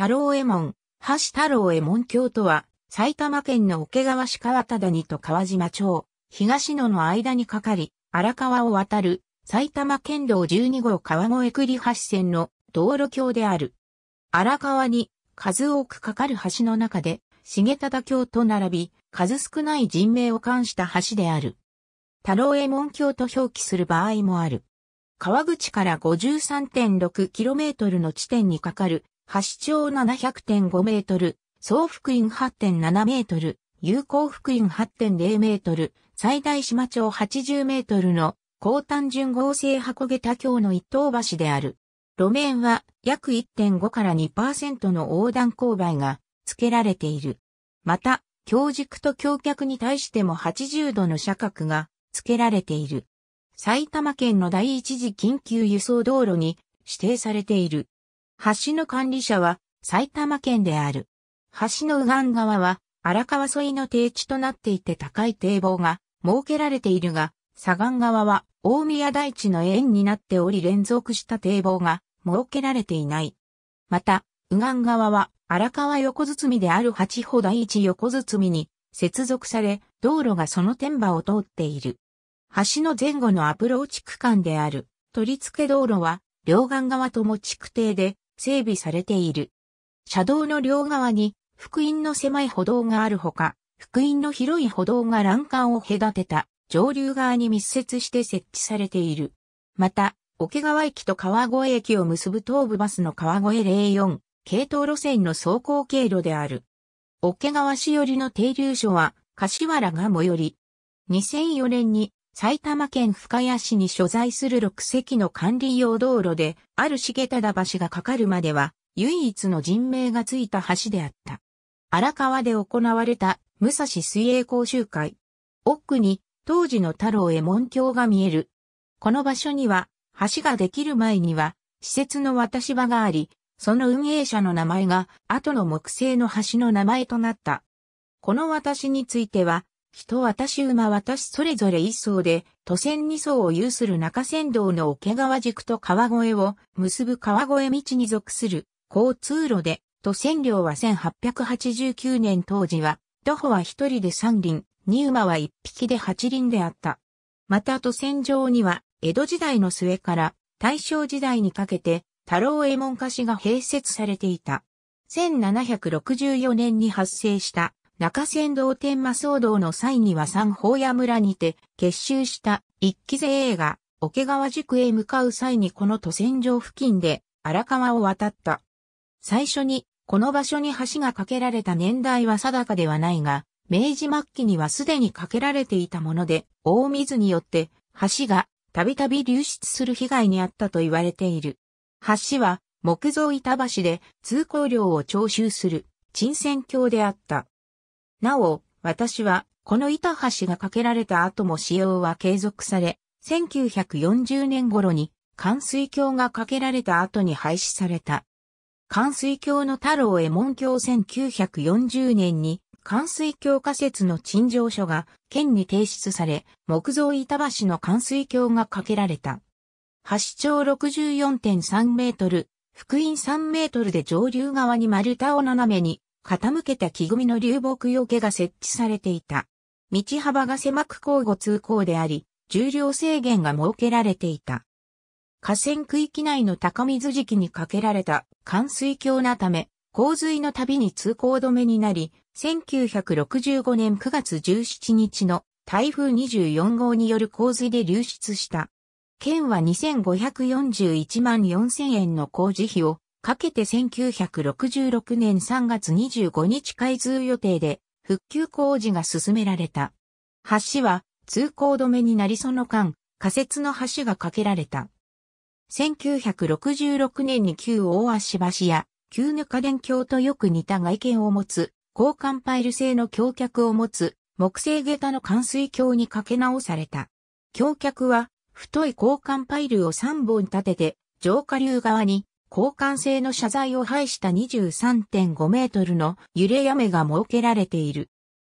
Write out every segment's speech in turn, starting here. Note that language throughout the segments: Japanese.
太郎江衛門、橋太郎江衛門橋とは、埼玉県の桶川市川田谷と川島町、東野の間にかかり、荒川を渡る、埼玉県道12号川越栗橋線の道路橋である。荒川に数多くかかる橋の中で、重忠橋と並び、数少ない人命を冠した橋である。太郎江衛門橋と表記する場合もある。川口から 53.6km の地点にかかる橋長700.5メートル、総福院8.7メートル、有効福院8.0メートル、最大島町80メートルの高単純合成箱下多橋の一等橋である。路面は約1.5から2%の横断勾配が付けられている。また、橋軸と橋脚に対しても80度の車角が付けられている。埼玉県の第一次緊急輸送道路に指定されている。橋の管理者は埼玉県である。橋の右岸側は荒川沿いの低地となっていて高い堤防が設けられているが、左岸側は大宮大地の縁になっており連続した堤防が設けられていない。また、右岸側は荒川横包である八歩第一横包に接続され、道路がその天馬を通っている。橋の前後のアプローチ区間である取り付け道路は両岸側とも地区定で整備されている。車道の両側に、福音の狭い歩道があるほか、福音の広い歩道が欄干を隔てた上流側に密接して設置されている。また、桶川駅と川越駅を結ぶ東部バスの川越04系統路線の走行経路である。桶川市寄りの停留所は、柏原が最寄り。2004年に埼玉県深谷市に所在する六隻の管理用道路で、ある重忠橋がかかるまでは、唯一の人名がついた橋であった。荒川で行われた武蔵水泳講習会。奥に当時の太郎へ門橋が見える。この場所には橋ができる前には施設の渡し場があり、その運営者の名前が後の木製の橋の名前となった。この私については人私馬私それぞれ一層で、都線二層を有する中山道の桶川軸と川越を結ぶ川越道に属する交通路で、都線量は1889年当時は、徒歩は一人で三輪、二馬は一匹で八輪であった。また都線上には、江戸時代の末から大正時代にかけて、太郎右衛門菓子が併設されていた。1764年に発生した中山道天魔騒動の際には三宝屋村にて結集した一期勢映画、桶川塾へ向かう際にこの都線上付近で荒川を渡った。最初にこの場所に橋が架けられた年代は定かではないが、明治末期にはすでに架けられていたもので、大水によって橋がたびたび流出する被害に遭ったと言われている。橋は木造板橋で通行料を徴収する沈船橋であった。なお、私は、この板橋が架けられた後も使用は継続され、1940年頃に、関水橋が架けられた後に廃止された。関水橋の太郎へ門橋1940年に、関水橋仮設の陳情書が県に提出され、木造板橋の関水橋が架けられた。橋長64.3メートル、福音3メートルで上流側に丸太を斜めに傾けた木組みの流木よけが設置されていた。道幅が狭く交互通行であり、重量制限が設けられていた。河川区域内の高水敷に架けられた冠水橋なため、洪水のたびに通行止めになり、1965年9月17日の台風24号による洪水で流出した。県は2541万4000円の工事費をかけて1966年3月25日開通予定で、復旧工事が進められた。橋は通行止めになりその間、仮設の橋が架けられた。1966年に旧大足橋や旧ぬ電橋とよく似た外見を持つ、高換パイル製の橋脚を持つ木製下駄の冠水橋に架け直された。橋脚は太い高換パイルを3本立てて、上下流側に交換性の謝罪を排した23.5メートルの揺れ屋根が設けられている。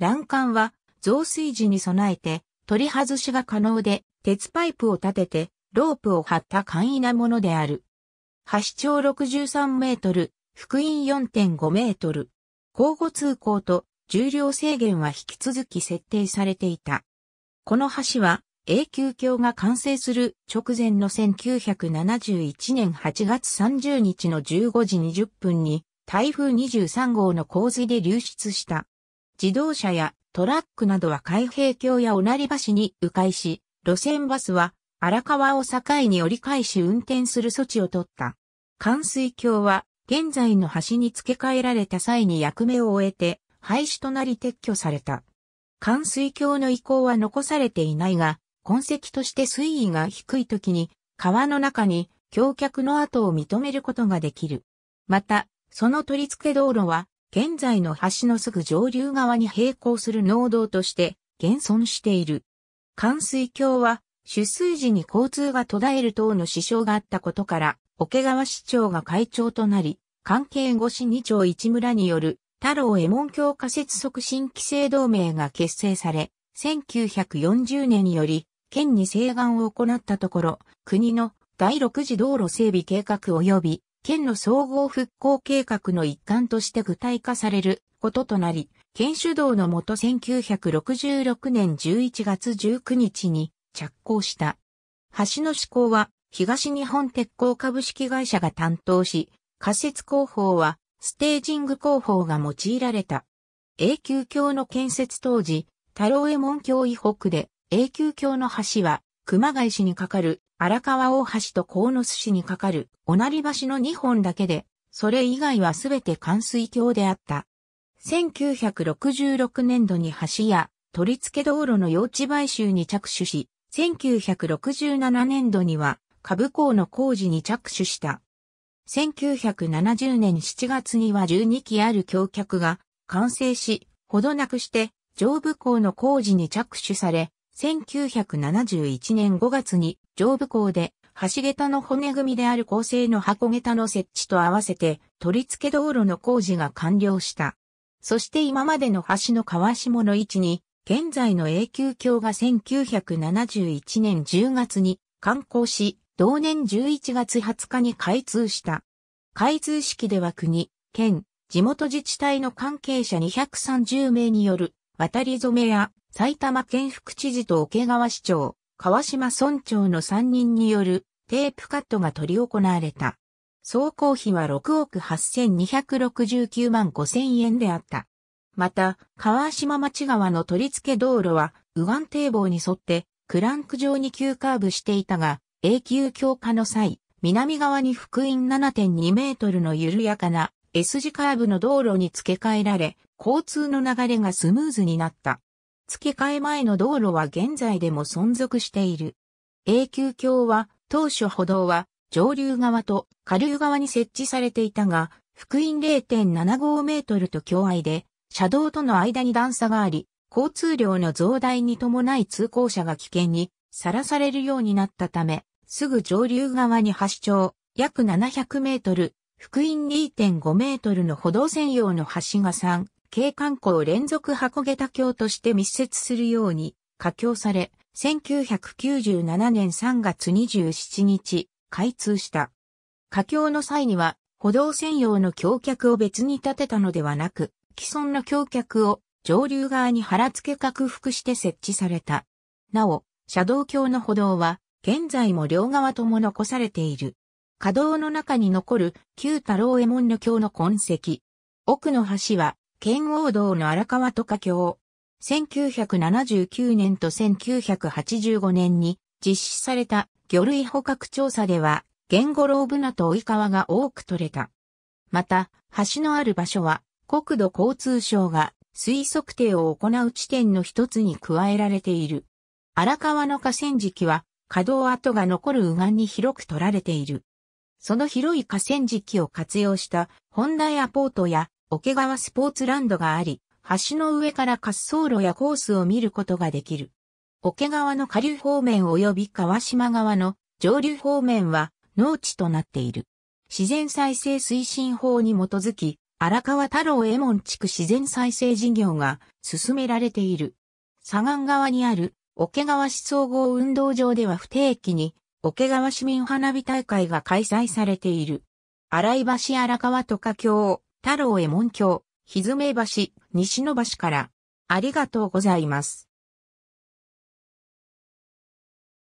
欄干は増水時に備えて取り外しが可能で鉄パイプを立ててロープを張った簡易なものである。橋長63メートル、福音4.5メートル。交互通行と重量制限は引き続き設定されていた。この橋は永久橋が完成する直前の1971年8月30日の15時20分に台風23号の洪水で流出した。自動車やトラックなどは海平橋やなり橋に迂回し、路線バスは荒川を境に折り返し運転する措置を取った。冠水橋は現在の橋に付け替えられた際に役目を終えて廃止となり撤去された。冠水橋の遺構は残されていないが、痕跡として水位が低い時に川の中に橋脚の跡を認めることができる。また、その取り付け道路は現在の橋のすぐ上流側に並行する農道として現存している。関水橋は出水時に交通が途絶える等の支障があったことから、桶川市長が会長となり、関係越し二町一村による太郎右衛門橋仮設促進規制同盟が結成され、1940年により県に請願を行ったところ、国の第6次道路整備計画及び県の総合復興計画の一環として具体化されることとなり、県主導のもと1966年11月19日に着工した。橋の施工は東日本鉄鋼株式会社が担当し、仮設工法はステージング工法が用いられた。永久橋の建設当時、太郎江衛門橋以北で永久橋の橋は、熊谷市に架かる荒川大橋と鴻巣市に架かる小成橋の2本だけで、それ以外はすべて冠水橋であった。1966年度に橋や取り付け道路の用地買収に着手し、1967年度には株港の工事に着手した。1970年7月には12基ある橋脚が完成し、ほどなくして上部港の工事に着手され、1971年5月に上部校で橋桁の骨組みである構成の箱桁の設置と合わせて取り付け道路の工事が完了した。そして今までの橋の川下の位置に現在の永久橋が1971年10月に完工し、同年11月20日に開通した。開通式では国、県、地元自治体の関係者230名による渡り染めや埼玉県副知事と桶川市長、川島村長の3人によるテープカットが取り行われた。総工費は6億8269万5000円であった。また、川島町川の取り付け道路は、右岸堤防に沿って、クランク上に急カーブしていたが、永久強化の際、南側に福音7.2メートルの緩やかな S 字カーブの道路に付け替えられ、交通の流れがスムーズになった。付け替え前の道路は現在でも存続している。永久橋は当初歩道は上流側と下流側に設置されていたが、福音0.75メートルと境愛で、車道との間に段差があり、交通量の増大に伴い通行者が危険にさらされるようになったため、すぐ上流側に橋祥、約700メートル、福音2.5メートルの歩道専用の橋が3景観光連続箱下駄橋として密接するように、架橋され、1997年3月27日、開通した。架橋の際には、歩道専用の橋脚を別に建てたのではなく、既存の橋脚を上流側に腹付け拡幅して設置された。なお、車道橋の歩道は、現在も両側とも残されている。稼働の中に残る旧太郎右衛門の橋の痕跡。奥の橋は県王道の荒川と華経。1979年と1985年に実施された魚類捕獲調査では、ゲンゴロウブナとオイカワが多く取れた。また、橋のある場所は、国土交通省が水測定を行う地点の一つに加えられている。荒川の河川敷は、稼働跡が残る右岸に広く取られている。その広い河川敷を活用した、ホンダポートや桶川スポーツランドがあり、橋の上から滑走路やコースを見ることができる。桶川の下流方面及び川島川の上流方面は農地となっている。自然再生推進法に基づき、荒川太郎右衛門地区自然再生事業が進められている。左岸側にある桶川市総合運動場では不定期に桶川市民花火大会が開催されている。荒井橋荒川とか橋、太郎へ門橋、ひずめ橋、西の橋から。ありがとうございます。